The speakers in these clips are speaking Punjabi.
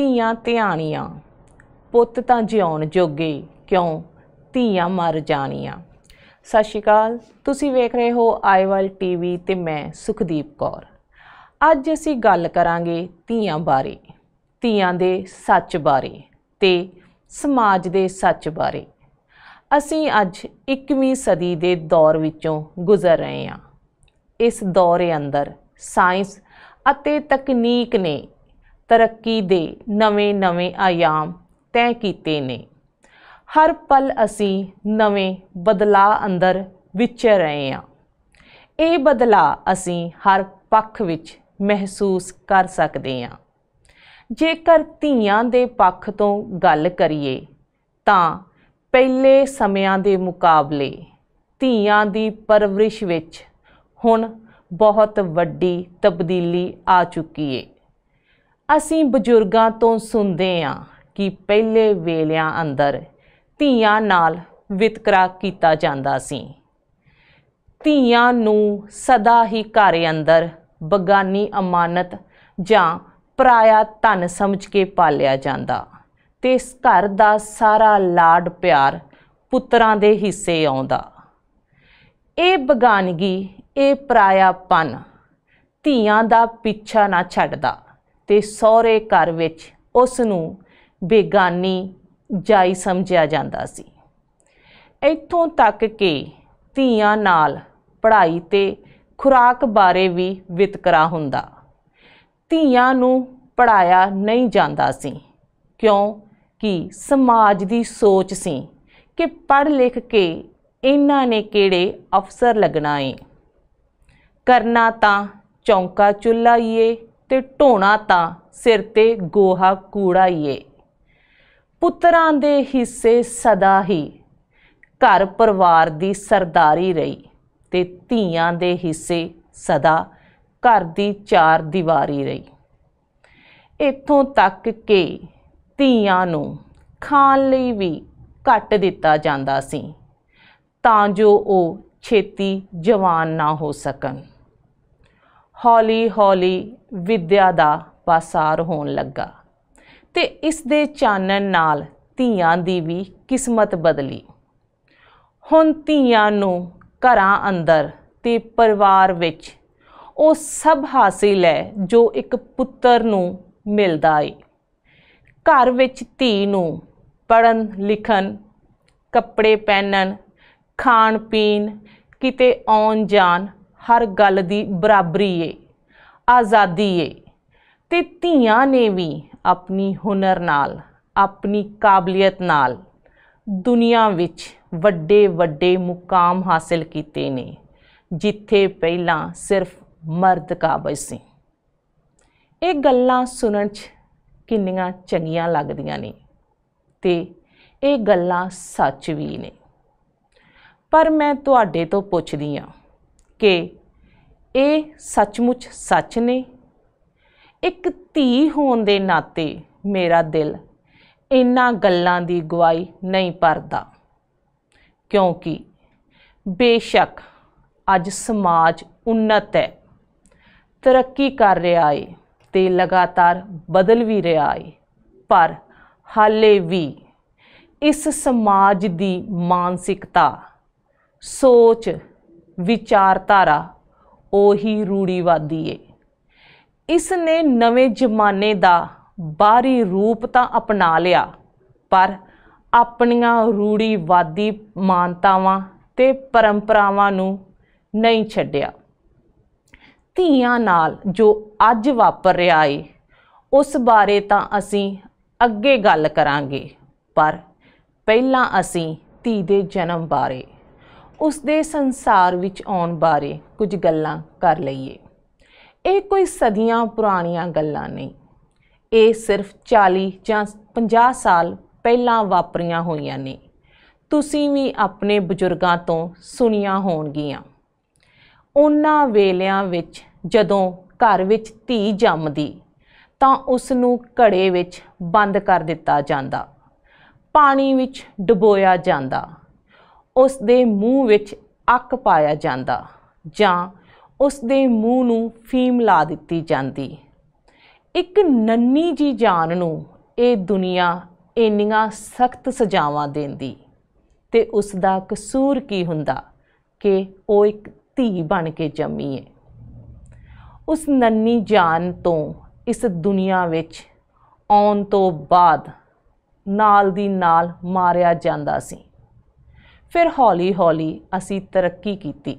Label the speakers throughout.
Speaker 1: ਧੀਆਂ ਧਿਆਣੀਆਂ ਪੁੱਤ ਤਾਂ ਜਿਉਣ ਜੋਗੇ ਕਿਉਂ ਧੀਆਂ ਮਰ ਜਾਣੀਆਂ ਸਤਿ ਸ਼੍ਰੀ ਅਕਾਲ ਤੁਸੀਂ ਵੇਖ ਰਹੇ ਹੋ ਆਈਵਲ ਟੀਵੀ ਤੇ ਮੈਂ ਸੁਖਦੀਪ ਕੌਰ ਅੱਜ ਅਸੀਂ ਗੱਲ ਕਰਾਂਗੇ ਧੀਆਂ ਬਾਰੇ ਧੀਆਂ ਦੇ ਸੱਚ ਬਾਰੇ ਤੇ ਸਮਾਜ ਦੇ ਸੱਚ ਬਾਰੇ ਅਸੀਂ ਅੱਜ 21ਵੀਂ ਸਦੀ ਦੇ ਦੌਰ ਵਿੱਚੋਂ ਗੁਜ਼ਰ ਰਹੇ ਹਾਂ ਇਸ ਦੌਰ ਅੰਦਰ ਸਾਇੰਸ ਅਤੇ ਤਕਨੀਕ ਨੇ ਤਰੱਕੀ ਦੇ ਨਵੇਂ-ਨਵੇਂ ਆਯਾਮ ਤੈਅ ਕੀਤੇ ਨੇ ਹਰ ਪਲ ਅਸੀਂ ਨਵੇਂ ਬਦਲਾਅ ਅੰਦਰ ਵਿਚਰ ਰਹੇ ਹਾਂ ਇਹ ਬਦਲਾਅ ਅਸੀਂ ਹਰ ਪੱਖ ਵਿੱਚ ਮਹਿਸੂਸ ਕਰ ਸਕਦੇ ਹਾਂ ਜੇਕਰ ਧੀਆਂ ਦੇ ਪੱਖ ਤੋਂ ਗੱਲ ਕਰੀਏ ਤਾਂ ਪਹਿਲੇ ਸਮਿਆਂ ਦੇ ਮੁਕਾਬਲੇ ਧੀਆਂ ਦੀ ਪਰਵਰਿਸ਼ ਵਿੱਚ ਹੁਣ ਬਹੁਤ ਵੱਡੀ ਤਬਦੀਲੀ ਆ ਚੁੱਕੀ ਏ ਅਸੀਂ ਬਜ਼ੁਰਗਾਂ ਤੋਂ ਸੁਣਦੇ ਹਾਂ ਕਿ ਪਹਿਲੇ ਵੇਲਿਆਂ ਅੰਦਰ ਧੀਆਂ ਨਾਲ ਵਿਤਕਰਾ ਕੀਤਾ ਜਾਂਦਾ ਸੀ ਧੀਆਂ ਨੂੰ ਸਦਾ ਹੀ ਘਰ ਅੰਦਰ ਬਗਾਨੀ ਅਮਾਨਤ ਜਾਂ ਪਰਾਇਆ ਧਨ ਸਮਝ ਕੇ ਪਾਲਿਆ ਜਾਂਦਾ ਤੇ ਇਸ ਘਰ ਦਾ ਸਾਰਾ ਲਾਡ ਪਿਆਰ ਪੁੱਤਰਾਂ ਦੇ ਹਿੱਸੇ ਆਉਂਦਾ ਇਹ ਬਗਾਨਗੀ ਇਹ ਪਰਾਇਆਪਨ ਧੀਆਂ ਦਾ ਪਿੱਛਾ ਨਾ ਛੱਡਦਾ ਤੇ ਸਹੁਰੇ ਘਰ ਵਿੱਚ ਉਸ ਨੂੰ ਬੇਗਾਨੀ ਜਾਈ ਸਮਝਿਆ ਜਾਂਦਾ ਸੀ ਇੱਥੋਂ ਤੱਕ ਕਿ ਧੀਆਂ ਨਾਲ ਪੜ੍ਹਾਈ ਤੇ ਖੁਰਾਕ ਬਾਰੇ ਵੀ ਵਿਤਕਰਾ ਹੁੰਦਾ ਧੀਆਂ ਨੂੰ ਪੜਾਇਆ ਨਹੀਂ ਜਾਂਦਾ ਸੀ ਕਿਉਂਕਿ ਸਮਾਜ ਦੀ ਸੋਚ ਸੀ ਕਿ ਪੜ੍ਹ ਲਿਖ ਕੇ ਇਹਨਾਂ ਨੇ ਕਿਹੜੇ ਅਫਸਰ ਲੱਗਣਾ ਏ ਕਰਨਾ ਤਾਂ ਚੌਂਕਾ ਚੁੱਲਾ ਈਏ ਤੇ ਢੋਣਾ ਤਾਂ ਸਿਰ ਤੇ ਗੋਹਾ ਕੂੜਾ ਹੀ ਏ ਪੁੱਤਰਾਂ ਦੇ ਹਿੱਸੇ ਸਦਾ ਹੀ ਘਰ ਪਰਿਵਾਰ ਦੀ ਸਰਦਾਰੀ ਰਹੀ ਤੇ ਧੀਆਂ ਦੇ ਹਿੱਸੇ ਸਦਾ ਘਰ ਦੀ ਚਾਰ ਦੀਵਾਰੀ ਰਹੀ ਇਥੋਂ ਤੱਕ ਕਿ ਧੀਆਂ ਨੂੰ ਖਾਣ ਲਈ ਵੀ ਘੱਟ ਦਿੱਤਾ ਜਾਂਦਾ ਸੀ ਤਾਂ ਜੋ ਉਹ ਛੇਤੀ ਜਵਾਨ ਨਾ ਹੋ ਸਕਣ ਹੌਲੀ-ਹੌਲੀ ਵਿਦਿਆ ਦਾ ਪਾਸਾਰ ਹੋਣ ਲੱਗਾ ਤੇ ਇਸ ਦੇ ਚਾਨਣ ਨਾਲ ਧੀਆਂ ਦੀ ਵੀ ਕਿਸਮਤ ਬਦਲੀ ਹੁਣ ਧੀਆਂ ਨੂੰ ਘਰਾਂ ਅੰਦਰ ਤੇ ਪਰਿਵਾਰ ਵਿੱਚ ਉਹ ਸਭ ਹਾਸਿਲ ਹੈ ਜੋ ਇੱਕ ਪੁੱਤਰ ਨੂੰ ਮਿਲਦਾ ਏ ਘਰ ਵਿੱਚ ਧੀ ਨੂੰ ਪੜਨ ਲਿਖਣ ਕੱਪੜੇ ਪਹਿਨਣ ਖਾਣ ਪੀਣ ਕਿਤੇ ਆਉਣ ਜਾਣ ਹਰ ਗੱਲ ਦੀ ਬਰਾਬਰੀ ਏ ਆਜ਼ਾਦੀ ਏ ਤੇ ਧੀਆਂ ਨੇ ਵੀ ਆਪਣੀ ਹੁਨਰ ਨਾਲ ਆਪਣੀ ਕਾਬਲੀਅਤ ਨਾਲ ਦੁਨੀਆ ਵਿੱਚ ਵੱਡੇ ਵੱਡੇ ਮੁਕਾਮ ਹਾਸਲ ਕੀਤੇ ਨੇ ਜਿੱਥੇ ਪਹਿਲਾਂ ਸਿਰਫ ਮਰਦ ਕਾਬਜ਼ ਸੀ ਇਹ ਗੱਲਾਂ ਸੁਣਨ 'ਚ ਕਿੰਨੀਆਂ ਚੰਗੀਆਂ ਲੱਗਦੀਆਂ ਨੇ ਤੇ ਇਹ ਗੱਲਾਂ ਸੱਚ ਵੀ ਨੇ ਪਰ ਮੈਂ ਤੁਹਾਡੇ ਤੋਂ ਪੁੱਛਦੀ ਆ ਕਿ ਇਹ ਸੱਚਮੁੱਚ ਸੱਚ ਨੇ ਇੱਕ ਧੀ ਹੋਣ ਦੇ ਨਾਤੇ ਮੇਰਾ ਦਿਲ ਇਨ੍ਹਾਂ ਗੱਲਾਂ ਦੀ ਗਵਾਹੀ ਨਹੀਂ ਪਰਦਾ ਕਿਉਂਕਿ ਬੇਸ਼ੱਕ ਅੱਜ ਸਮਾਜ ਉન્નਤ ਹੈ ਤਰੱਕੀ ਕਰ ਰਿਹਾ ਏ ਤੇ ਲਗਾਤਾਰ ਬਦਲ ਵੀ ਰਿਹਾ ਏ ਪਰ ਹਾਲੇ ਵੀ ਇਸ ਸਮਾਜ ਦੀ ਮਾਨਸਿਕਤਾ ਸੋਚ ਵਿਚਾਰਧਾਰਾ ਉਹੀ ਰੂੜੀਵਾਦੀ ਏ ਇਸ ਨੇ ਨਵੇਂ ਜ਼ਮਾਨੇ ਦਾ ਬਾਹਰੀ ਰੂਪ ਤਾਂ ਅਪਣਾ ਲਿਆ ਪਰ ਆਪਣੀਆਂ ਰੂੜੀਵਾਦੀ ਮਾਨਤਾਵਾਂ ਤੇ ਪਰੰਪਰਾਵਾਂ ਨੂੰ ਨਹੀਂ ਛੱਡਿਆ ਧੀਆਂ ਨਾਲ ਜੋ ਅੱਜ ਵਾਪਰ ਰਿਹਾ ਏ ਉਸ ਬਾਰੇ ਤਾਂ ਅਸੀਂ ਅੱਗੇ ਗੱਲ ਕਰਾਂਗੇ ਪਰ ਪਹਿਲਾਂ ਅਸੀਂ ਧੀ ਦੇ ਜਨਮ ਬਾਰੇ ਉਸ ਦੇ ਸੰਸਾਰ ਵਿੱਚ ਆਉਣ ਬਾਰੇ ਕੁਝ ਗੱਲਾਂ ਕਰ ਲਈਏ ਇਹ ਕੋਈ ਸਦੀਆਂ ਪੁਰਾਣੀਆਂ ਗੱਲਾਂ ਨਹੀਂ ਇਹ ਸਿਰਫ 40 ਜਾਂ 50 ਸਾਲ ਪਹਿਲਾਂ ਵਾਪਰੀਆਂ ਹੋਈਆਂ ਨੇ ਤੁਸੀਂ ਵੀ ਆਪਣੇ ਬਜ਼ੁਰਗਾਂ ਤੋਂ ਸੁਣੀਆਂ ਹੋਣਗੀਆਂ ਉਹਨਾਂ ਵੇਲਿਆਂ ਵਿੱਚ ਜਦੋਂ ਘਰ ਵਿੱਚ ਧੀ ਜੰਮਦੀ ਤਾਂ ਉਸ ਨੂੰ ਘੜੇ ਵਿੱਚ ਬੰਦ ਕਰ ਦਿੱਤਾ ਜਾਂਦਾ ਪਾਣੀ ਵਿੱਚ ਡੁਬੋਇਆ ਜਾਂਦਾ ਉਸ ਦੇ ਮੂੰਹ ਵਿੱਚ ਅੱਕ ਪਾਇਆ ਜਾਂਦਾ ਜਾਂ ਉਸ ਦੇ ਮੂੰਹ ਨੂੰ ਫੀਮ ਲਾ ਦਿੱਤੀ ਜਾਂਦੀ ਇੱਕ ਨੰਨੀ ਜੀ ਜਾਨ ਨੂੰ ਇਹ ਦੁਨੀਆ ਇੰਨੀਆਂ ਸਖਤ ਸਜ਼ਾਵਾਂ ਦਿੰਦੀ ਤੇ ਉਸ ਦਾ ਕਸੂਰ ਕੀ ਹੁੰਦਾ ਕਿ ਉਹ ਇੱਕ ਧੀ ਬਣ ਕੇ ਜੰਮੀ ਹੈ ਉਸ ਨੰਨੀ ਜਾਨ ਤੋਂ ਇਸ ਦੁਨੀਆ ਵਿੱਚ ਆਉਣ ਤੋਂ ਬਾਅਦ ਨਾਲ ਦੀ ਨਾਲ ਮਾਰਿਆ ਜਾਂਦਾ ਸੀ ਫਿਰ ਹੌਲੀ-ਹੌਲੀ ਅਸੀਂ ਤਰੱਕੀ ਕੀਤੀ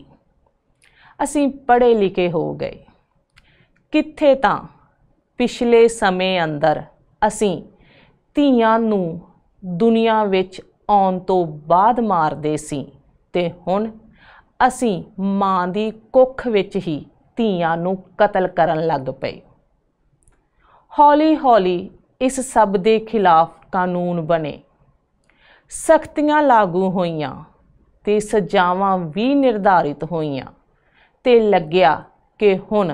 Speaker 1: ਅਸੀਂ ਪੜ੍ਹੇ ਲਿਖੇ ਹੋ ਗਏ ਕਿੱਥੇ ਤਾਂ ਪਿਛਲੇ ਸਮੇਂ ਅੰਦਰ ਅਸੀਂ ਧੀਆਂ ਨੂੰ ਦੁਨੀਆ ਵਿੱਚ ਆਉਣ ਤੋਂ ਬਾਅਦ ਮਾਰਦੇ ਸੀ ਤੇ ਹੁਣ ਅਸੀਂ ਮਾਂ ਦੀ ਕੁੱਖ ਵਿੱਚ ਹੀ ਧੀਆਂ ਨੂੰ ਕਤਲ ਕਰਨ ਲੱਗ ਪਏ ਹੌਲੀ-ਹੌਲੀ ਇਸ ਸਭ ਦੇ ਖਿਲਾਫ ਕਾਨੂੰਨ ਬਣੇ ਸਖਤੀਆਂ ਲਾਗੂ ਹੋਈਆਂ ਤੇ ਸਜ਼ਾਵਾਂ ਵੀ ਨਿਰਧਾਰਿਤ ਹੋਈਆਂ ਤੇ ਲੱਗਿਆ ਕਿ ਹੁਣ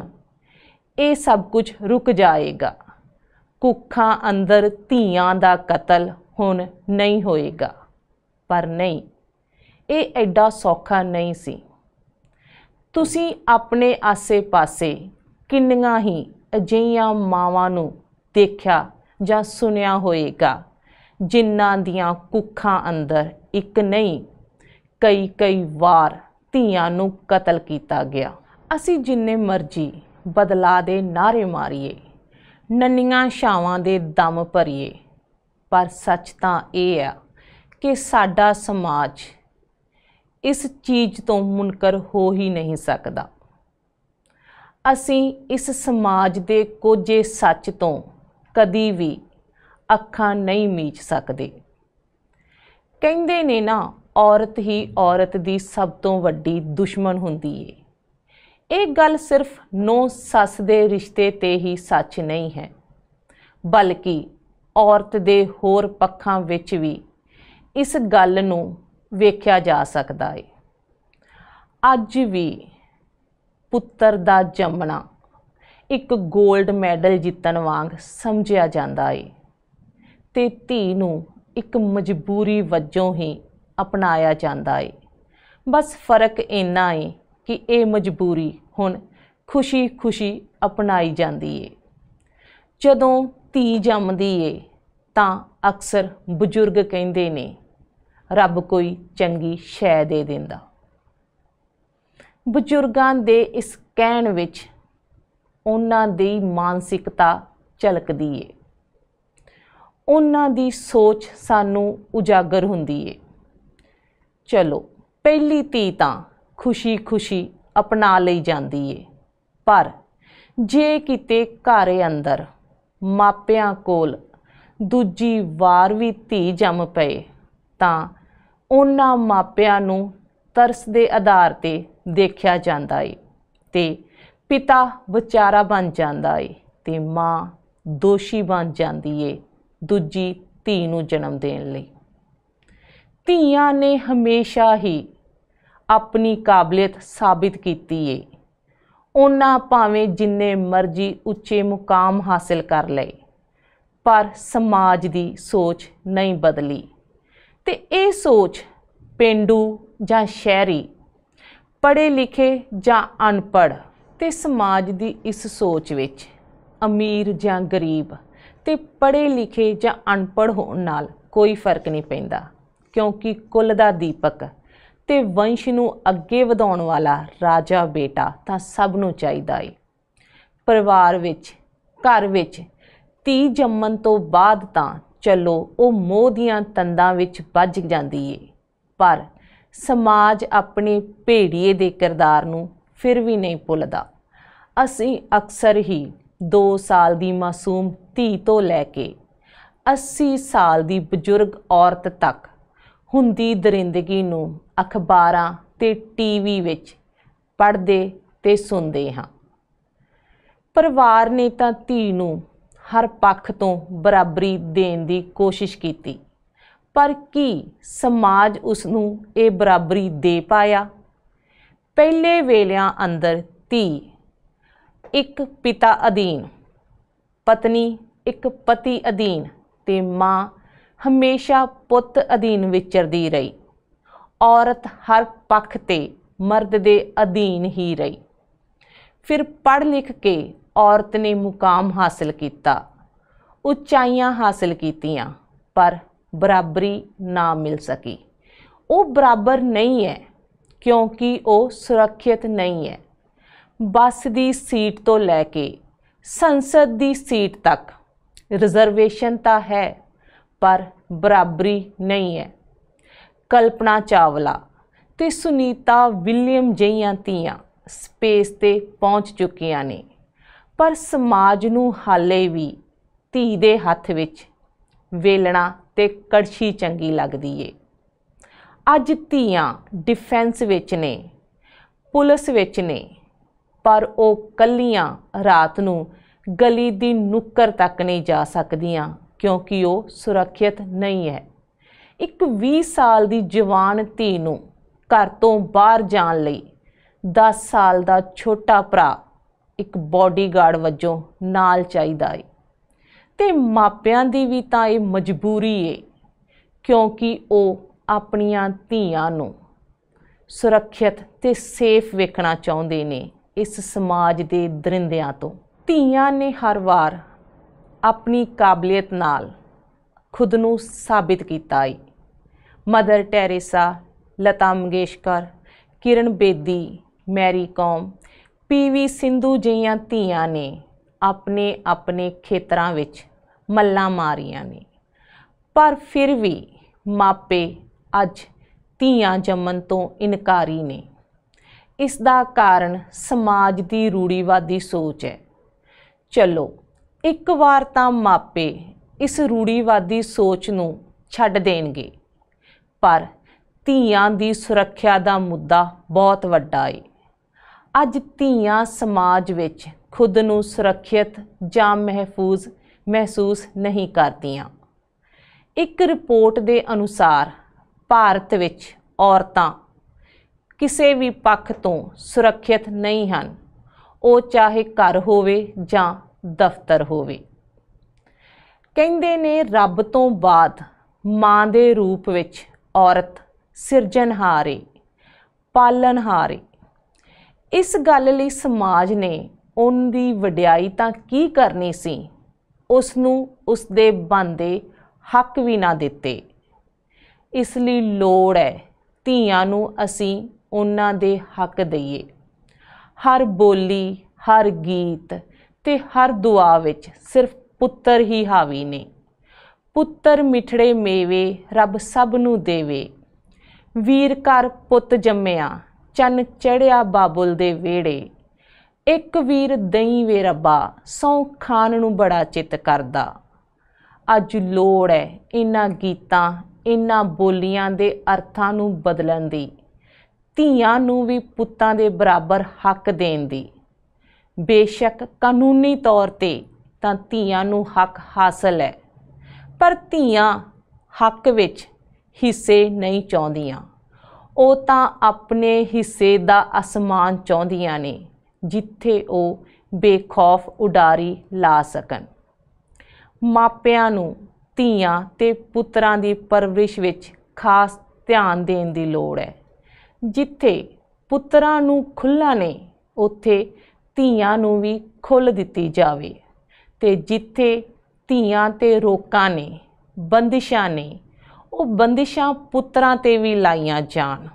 Speaker 1: ਇਹ ਸਭ ਕੁਝ ਰੁਕ ਜਾਏਗਾ ਕੁੱਖਾਂ ਅੰਦਰ ਧੀਆਂ ਦਾ ਕਤਲ ਹੁਣ ਨਹੀਂ ਹੋਏਗਾ ਪਰ ਨਹੀਂ ਇਹ ਐਡਾ ਸੌਖਾ ਨਹੀਂ ਸੀ ਤੁਸੀਂ ਆਪਣੇ ਆਸੇ-ਪਾਸੇ ਕਿੰਨੀਆਂ ਹੀ ਅਜਿਹੀਆਂ ਮਾਵਾਂ ਨੂੰ ਦੇਖਿਆ ਜਾਂ ਸੁਣਿਆ ਹੋਏਗਾ ਜਿਨ੍ਹਾਂ ਦੀਆਂ ਕੁੱਖਾਂ ਅੰਦਰ ਇੱਕ ਨਹੀਂ ਕਈ ਕਈ ਵਾਰ ਧੀਆਂ ਨੂੰ ਕਤਲ ਕੀਤਾ ਗਿਆ ਅਸੀਂ ਜਿੰਨੇ ਮਰਜੀ ਬਦਲਾ ਦੇ ਨਾਰੇ ਮਾਰੀਏ ਨੰਨੀਆਂ ਛਾਵਾਂ ਦੇ ਦਮ ਭਰੀਏ ਪਰ ਸੱਚ ਤਾਂ ਇਹ ਆ ਕਿ ਸਾਡਾ ਸਮਾਜ ਇਸ ਚੀਜ਼ ਤੋਂ ਮੁਨਕਰ ਹੋ ਹੀ ਨਹੀਂ ਸਕਦਾ ਅਸੀਂ ਇਸ ਸਮਾਜ ਦੇ ਕੋਝੇ ਸੱਚ ਤੋਂ ਕਦੀ ਵੀ ਅੱਖਾਂ ਨਹੀਂ ਮੀਚ ਸਕਦੇ ਕਹਿੰਦੇ ਨੇ ਨਾ ਔਰਤ ਹੀ ਔਰਤ ਦੀ ਸਭ ਤੋਂ ਵੱਡੀ ਦੁਸ਼ਮਣ ਹੁੰਦੀ ਏ ਇਹ ਗੱਲ ਸਿਰਫ ਨੋ ਸੱਸ ਦੇ ਰਿਸ਼ਤੇ ਤੇ ਹੀ ਸੱਚ ਨਹੀਂ ਹੈ ਬਲਕਿ ਔਰਤ ਦੇ ਹੋਰ ਪੱਖਾਂ ਵਿੱਚ ਵੀ ਇਸ ਗੱਲ ਨੂੰ ਵੇਖਿਆ ਜਾ ਸਕਦਾ ਏ ਅੱਜ ਵੀ ਪੁੱਤਰ ਦਾ ਜੰਮਣਾ ਇੱਕ 골ਡ ਮੈਡਲ ਜਿੱਤਣ ਵਾਂਗ ਸਮਝਿਆ ਜਾਂਦਾ ਏ ਤੇ ਧੀ ਨੂੰ ਇੱਕ ਮਜਬੂਰੀ ਵਜੋਂ ਹੀ ਅਪਣਾਇਆ ਜਾਂਦਾ ਏ ਬਸ ਫਰਕ ਇੰਨਾ ਏ ਕਿ ਇਹ ਮਜਬੂਰੀ ਹੁਣ ਖੁਸ਼ੀ-ਖੁਸ਼ੀ ਅਪਣਾਈ ਜਾਂਦੀ ਏ ਜਦੋਂ ਧੀ ਜੰਮਦੀ ਏ ਤਾਂ ਅਕਸਰ ਬਜ਼ੁਰਗ ਕਹਿੰਦੇ ਨੇ ਰੱਬ ਕੋਈ ਚੰਗੀ ਸ਼ੈ ਦੇ ਦਿੰਦਾ ਬਜ਼ੁਰਗਾਂ ਦੇ ਇਸ ਕਹਿਣ ਵਿੱਚ ਉਹਨਾਂ ਦੀ ਮਾਨਸਿਕਤਾ ਝਲਕਦੀ ਏ ਉਹਨਾਂ ਦੀ ਸੋਚ ਸਾਨੂੰ ਉਜਾਗਰ ਹੁੰਦੀ ਏ ਚਲੋ ਪਹਿਲੀ ਧੀ ਤਾਂ ਖੁਸ਼ੀ-ਖੁਸ਼ੀ ਅਪਣਾ ਲਈ ਜਾਂਦੀ ਏ ਪਰ ਜੇ ਕਿਤੇ ਘਰ ਅੰਦਰ ਮਾਪਿਆਂ ਕੋਲ ਦੂਜੀ ਵਾਰ ਵੀ ਧੀ ਜੰਮ ਪਏ ਤਾਂ ਉਹਨਾਂ ਮਾਪਿਆਂ ਨੂੰ ਤਰਸ ਦੇ ਆਧਾਰ ਤੇ ਦੇਖਿਆ ਜਾਂਦਾ ਏ ਤੇ ਪਿਤਾ ਵਿਚਾਰਾ ਬਣ ਜਾਂਦਾ ਏ ਤੇ ਮਾਂ ਦੋਸ਼ੀ ਬਣ ਜਾਂਦੀ ਏ ਦੂਜੀ ਧੀ ਨੂੰ ਜਨਮ ਦੇਣ ਲਈ ਧੀਆਂ ਨੇ ਹਮੇਸ਼ਾ ਹੀ ਆਪਣੀ ਕਾਬਲੀਅਤ ਸਾਬਿਤ ਕੀਤੀ ਏ ਉਹਨਾਂ ਭਾਵੇਂ ਜਿੰਨੇ ਮਰਜੀ ਉੱਚੇ ਮੁਕਾਮ ਹਾਸਲ ਕਰ ਲਏ ਪਰ ਸਮਾਜ ਦੀ ਸੋਚ ਨਹੀਂ ਬਦਲੀ ਤੇ ਇਹ ਸੋਚ ਪਿੰਡੂ ਜਾਂ ਸ਼ਹਿਰੀ ਪੜ੍ਹੇ ਲਿਖੇ ਜਾਂ ਅਨਪੜ੍ਹ ਤੇ ਸਮਾਜ ਦੀ ਇਸ ਸੋਚ ਵਿੱਚ ਅਮੀਰ ਜਾਂ ਗਰੀਬ ਤੇ ਪੜ੍ਹੇ ਲਿਖੇ ਜਾਂ ਅਨਪੜ੍ਹ ਹੋਣ ਨਾਲ ਕੋਈ ਫਰਕ ਨਹੀਂ ਪੈਂਦਾ ਕਿਉਂਕਿ ਕੁੱਲ ਦਾ ਦੀਪਕ ਤੇ ਵੰਸ਼ ਨੂੰ ਅੱਗੇ ਵਧਾਉਣ ਵਾਲਾ ਰਾਜਾ ਬੇਟਾ ਤਾਂ ਸਭ ਨੂੰ ਚਾਹੀਦਾ ਏ ਪਰਿਵਾਰ ਵਿੱਚ ਘਰ ਵਿੱਚ ਤੀ ਜੰਮਣ ਤੋਂ ਬਾਅਦ ਤਾਂ ਚਲੋ ਉਹ ਮੋਹ ਦੀਆਂ ਤੰਦਾਂ ਵਿੱਚ ਵੱਜ ਜਾਂਦੀ ਏ ਪਰ ਸਮਾਜ ਆਪਣੇ ਭੇੜੀਏ ਦੇ ਕਿਰਦਾਰ ਨੂੰ ਫਿਰ ਵੀ ਨਹੀਂ ਭੁੱਲਦਾ ਅਸੀਂ ਅਕਸਰ ਹੀ 2 ਸਾਲ ਦੀ ਮਾਸੂਮ ਧੀ ਤੋਂ ਲੈ ਕੇ 80 ਸਾਲ ਦੀ ਬਜ਼ੁਰਗ ਔਰਤ ਤੱਕ ਹੁੰਦੀ ਦਰਿੰਦਗੀ ਨੂੰ ਅਖਬਾਰਾਂ ਤੇ ਟੀਵੀ ਵਿੱਚ ਪੜਦੇ ਤੇ ਸੁਣਦੇ ਹਾਂ ਪਰਿਵਾਰ ਨੇ ਤਾਂ ਧੀ ਨੂੰ ਹਰ ਪੱਖ ਤੋਂ ਬਰਾਬਰੀ ਦੇਣ ਦੀ ਕੋਸ਼ਿਸ਼ ਕੀਤੀ ਪਰ ਕੀ ਸਮਾਜ ਉਸ ਨੂੰ ਇਹ ਬਰਾਬਰੀ ਦੇ ਪਾਇਆ ਪਹਿਲੇ ਵੇਲਿਆਂ ਅੰਦਰ ਧੀ ਇੱਕ ਪਿਤਾ ਅਧੀਨ ਪਤਨੀ ਇੱਕ ਪਤੀ ਅਧੀਨ ਤੇ ਮਾਂ ਹਮੇਸ਼ਾ ਪੁੱਤ ਅਧੀਨ ਵਿਚਰਦੀ ਰਹੀ ਔਰਤ ਹਰ ਪੱਖ ਤੇ ਮਰਦ ਦੇ ਅਧੀਨ ਹੀ ਰਹੀ ਫਿਰ ਪੜ੍ਹ ਲਿਖ ਕੇ ਔਰਤ ਨੇ ਮੁਕਾਮ ਹਾਸਲ ਕੀਤਾ ਉਚਾਈਆਂ ਹਾਸਲ ਕੀਤੀਆਂ ਪਰ ਬਰਾਬਰੀ ਨਾ ਮਿਲ ਸਕੀ ਉਹ ਬਰਾਬਰ ਨਹੀਂ ਹੈ ਕਿਉਂਕਿ ਉਹ ਸੁਰੱਖਿਅਤ ਨਹੀਂ ਹੈ ਬੱਸ ਦੀ ਸੀਟ ਤੋਂ ਲੈ ਕੇ ਸੰਸਦ ਦੀ ਸੀਟ ਤੱਕ ਰਿਜ਼ਰਵੇਸ਼ਨ ਤਾਂ ਹੈ ਪਰ ਬਰਾਬਰੀ ਨਹੀਂ ਹੈ ਕਲਪਨਾ ਚਾਵਲਾ ਤੇ ਸੁਨੀਤਾ ਵਿਲੀਅਮ ਜਈਆਂ ਤੀਆਂ ਸਪੇਸ ਤੇ ਪਹੁੰਚ ਚੁੱਕੀਆਂ ਨੇ ਪਰ ਸਮਾਜ ਨੂੰ ਹਾਲੇ ਵੀ ਧੀ ਦੇ ਹੱਥ ਵਿੱਚ ਵੇਲਣਾ ਤੇ ਕੜਛੀ ਚੰਗੀ ਲੱਗਦੀ ਏ ਅੱਜ ਧੀਆਂ ਡਿਫੈਂਸ ਵਿੱਚ ਨੇ ਪੁਲਿਸ ਵਿੱਚ ਨੇ ਪਰ ਉਹ ਕੱਲੀਆਂ ਰਾਤ ਨੂੰ ਗਲੀ ਦੀ ਨੁੱਕਰ ਤੱਕ ਨਹੀਂ ਜਾ ਸਕਦੀਆਂ ਕਿਉਂਕਿ ਉਹ ਸੁਰੱਖਿਅਤ ਨਹੀਂ ਹੈ ਇੱਕ 20 ਸਾਲ ਦੀ ਜਵਾਨ ਧੀ ਨੂੰ ਘਰ ਤੋਂ ਬਾਹਰ ਜਾਣ ਲਈ 10 ਸਾਲ ਦਾ ਛੋਟਾ ਭਰਾ ਇੱਕ ਬਾਡੀਗਾਰਡ ਵਜੋਂ ਨਾਲ ਚਾਹੀਦਾ ਹੈ ਤੇ ਮਾਪਿਆਂ ਦੀ ਵੀ ਤਾਂ ਇਹ ਮਜਬੂਰੀ ਏ ਕਿਉਂਕਿ ਉਹ ਆਪਣੀਆਂ ਧੀਆਂ ਨੂੰ ਸੁਰੱਖਿਅਤ ਤੇ ਸੇਫ ਵੇਖਣਾ ਚਾਹੁੰਦੇ ਨੇ ਇਸ ਸਮਾਜ ਦੇ ਦਰਿੰਦਿਆਂ ਤੋਂ ਧੀਆਂ ਨੇ ਹਰ ਵਾਰ ਆਪਣੀ ਕਾਬਲੀਅਤ ਨਾਲ ਖੁਦ ਨੂੰ ਸਾਬਿਤ ਕੀਤਾ ਹੈ ਮਦਰ ਟੈਰੇਸਾ ਲਤਾ ਮੰਗੇਸ਼ਕਰ ਕਿਰਨ ਬੇਦੀ ਮੈਰੀ ਕੌਮ ਪੀਵੀ ਸਿੰਧੂ ਜਿਹੀਆਂ ਧੀਆਂ ਨੇ ਆਪਣੇ ਆਪਣੇ ਖੇਤਰਾਂ ਵਿੱਚ ਮੱਲਾਂ ਮਾਰੀਆਂ ਨੇ ਪਰ ਫਿਰ ਵੀ ਮਾਪੇ ਅੱਜ ਧੀਆਂ ਜੰਮਣ ਤੋਂ ਇਨਕਾਰੀ ਨੇ ਇਸ ਦਾ ਕਾਰਨ ਸਮਾਜ ਦੀ ਰੂੜੀਵਾਦੀ ਸੋਚ ਹੈ ਚਲੋ ਇੱਕ ਵਾਰ ਤਾਂ ਮਾਪੇ ਇਸ ਰੂੜੀਵਾਦੀ ਸੋਚ ਨੂੰ ਛੱਡ ਦੇਣਗੇ ਪਰ ਧੀਆਂ ਦੀ ਸੁਰੱਖਿਆ ਦਾ ਮੁੱਦਾ ਬਹੁਤ ਵੱਡਾ ਹੈ ਅੱਜ ਧੀਆਂ ਸਮਾਜ ਵਿੱਚ ਖੁਦ ਨੂੰ ਸੁਰੱਖਿਅਤ ਜਾਂ ਮਹਿਫੂਜ਼ ਮਹਿਸੂਸ ਨਹੀਂ ਕਰਦੀਆਂ ਇੱਕ ਰਿਪੋਰਟ ਦੇ ਅਨੁਸਾਰ ਭਾਰਤ ਵਿੱਚ ਔਰਤਾਂ ਕਿਸੇ ਵੀ ਪੱਖ ਤੋਂ ਸੁਰੱਖਿਅਤ ਨਹੀਂ ਹਨ ਉਹ ਚਾਹੇ ਘਰ ਹੋਵੇ ਜਾਂ ਦਫ਼ਤਰ ਹੋਵੇ ਕਹਿੰਦੇ ਨੇ ਰੱਬ ਤੋਂ ਬਾਅਦ ਮਾਂ ਦੇ ਰੂਪ ਵਿੱਚ ਔਰਤ ਸਿਰਜਣਹਾਰੀ ਪਾਲਣਹਾਰੀ ਇਸ ਗੱਲ ਲਈ ਸਮਾਜ ਨੇ ਉਹਦੀ ਵਡਿਆਈ ਤਾਂ ਕੀ ਕਰਨੀ ਸੀ ਉਸ ਨੂੰ ਉਸ ਦੇ ਬੰਦੇ ਹੱਕ ਵੀ ਨਾ ਦਿੱਤੇ ਇਸ ਲਈ ਲੋੜ ਹੈ ਧੀਆਂ ਨੂੰ ਅਸੀਂ ਉਹਨਾਂ ਦੇ ਹੱਕ ਦਈਏ ਹਰ ਬੋਲੀ ਹਰ ਗੀਤ ਤੇ ਹਰ ਦੁਆ ਵਿੱਚ ਸਿਰਫ ਪੁੱਤਰ ਹੀ ਹਾਵੀ ਨੇ ਪੁੱਤਰ ਮਿਠੜੇ ਮੇਵੇ ਰੱਬ ਸਭ ਨੂੰ ਦੇਵੇ ਵੀਰ ਕਰ ਪੁੱਤ ਜੰਮਿਆ ਚੰਨ ਚੜਿਆ ਬਾਬੁਲ ਦੇ ਵੇੜੇ ਇੱਕ ਵੀਰ ਦਈ ਵੇ ਰੱਬਾ ਸੌ ਖਾਨ ਨੂੰ ਬੜਾ ਚਿਤ ਕਰਦਾ ਅੱਜ ਲੋੜ ਹੈ ਇਨ੍ਹਾਂ ਗੀਤਾਂ ਇਨ੍ਹਾਂ ਬੋਲੀਆਂ ਦੇ ਅਰਥਾਂ ਨੂੰ ਬਦਲਣ ਦੀ ਧੀਆਂ ਨੂੰ ਵੀ ਪੁੱਤਾਂ ਦੇ ਬਰਾਬਰ ਹੱਕ ਦੇਣ ਦੀ ਬੇਸ਼ੱਕ ਕਾਨੂੰਨੀ ਤੌਰ ਤੇ ਤਾਂ ਧੀਆਂ ਨੂੰ ਹੱਕ ਹਾਸਲ ਹੈ ਪਰ ਧੀਆਂ ਹੱਕ ਵਿੱਚ ਹਿੱਸੇ ਨਹੀਂ ਚਾਹੁੰਦੀਆਂ ਉਹ ਤਾਂ ਆਪਣੇ ਹਿੱਸੇ ਦਾ ਅਸਮਾਨ ਚਾਹੁੰਦੀਆਂ ਨੇ ਜਿੱਥੇ ਉਹ ਬੇਖੌਫ ਉਡਾਰੀ ਲਾ ਸਕਣ ਮਾਪਿਆਂ ਨੂੰ ਧੀਆਂ ਤੇ ਪੁੱਤਰਾਂ ਦੀ ਪਰਵਰਿਸ਼ ਵਿੱਚ ਖਾਸ ਧਿਆਨ ਦੇਣ ਦੀ ਲੋੜ ਹੈ ਜਿੱਥੇ ਪੁੱਤਰਾਂ ਨੂੰ ਖੁੱਲਾ ਨਹੀਂ ਉੱਥੇ ਧੀਆਂ ਨੂੰ ਵੀ ਖੁੱਲ ਦਿੱਤੀ ਜਾਵੇ ਤੇ ਜਿੱਥੇ ਧੀਆਂ ਤੇ ਰੋਕਾਂ ਨੇ ਬੰਦਿਸ਼ਾਂ ਨੇ ਉਹ ਬੰਦਿਸ਼ਾਂ ਪੁੱਤਰਾਂ ਤੇ ਵੀ ਲਾਈਆਂ ਜਾਣ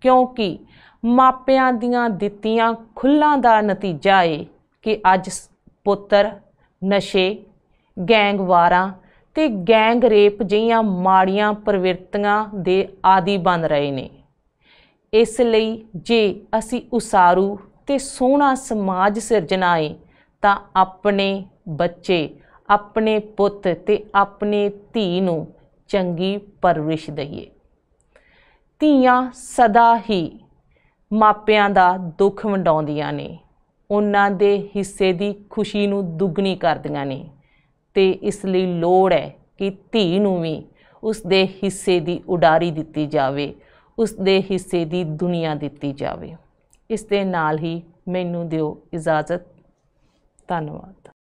Speaker 1: ਕਿਉਂਕਿ ਮਾਪਿਆਂ ਦੀਆਂ ਦਿੱਤੀਆਂ ਖੁੱਲਾਂ ਦਾ ਨਤੀਜਾ ਏ ਕਿ ਅੱਜ ਪੁੱਤਰ ਨਸ਼ੇ ਗੈਂਗਵਾਰਾਂ ਤੇ ਗੈਂਗ ਰੇਪ ਜਿਹੀਆਂ ਮਾੜੀਆਂ ਪ੍ਰਵਿਰਤੀਆਂ ਦੇ ਆਦੀ ਬਣ ਰਹੇ ਨੇ ਇਸ ਲਈ ਜੇ ਅਸੀਂ ਉਸਾਰੂ ਤੇ ਸੋਹਣਾ ਸਮਾਜ ਸਿਰਜਣਾ ਹੈ ਤਾਂ ਆਪਣੇ ਬੱਚੇ ਆਪਣੇ ਪੁੱਤ ਤੇ ਆਪਣੇ ਧੀ ਨੂੰ ਚੰਗੀ ਪਰਵਰਿਸ਼ ਦਈਏ ਧੀਆਂ ਸਦਾ ਹੀ ਮਾਪਿਆਂ ਦਾ ਦੁੱਖ ਵੰਡਾਉਂਦੀਆਂ ਨੇ ਉਹਨਾਂ ਦੇ ਹਿੱਸੇ ਦੀ ਖੁਸ਼ੀ ਨੂੰ ਦੁੱਗਣੀ ਕਰਦੀਆਂ ਨੇ ਤੇ ਇਸ ਲਈ ਲੋੜ ਹੈ ਕਿ ਧੀ ਨੂੰ ਵੀ ਉਸ ਦੇ ਹਿੱਸੇ ਦੀ ਉਡਾਰੀ ਦਿੱਤੀ ਜਾਵੇ ਉਸ ਦੇ ਹਿੱਸੇ ਦੀ ਦੁਨੀਆ ਦਿੱਤੀ ਜਾਵੇ ਇਸ ਦੇ ਨਾਲ ਹੀ ਮੈਨੂੰ ਦਿਓ ਇਜਾਜ਼ਤ ਧੰਨਵਾਦ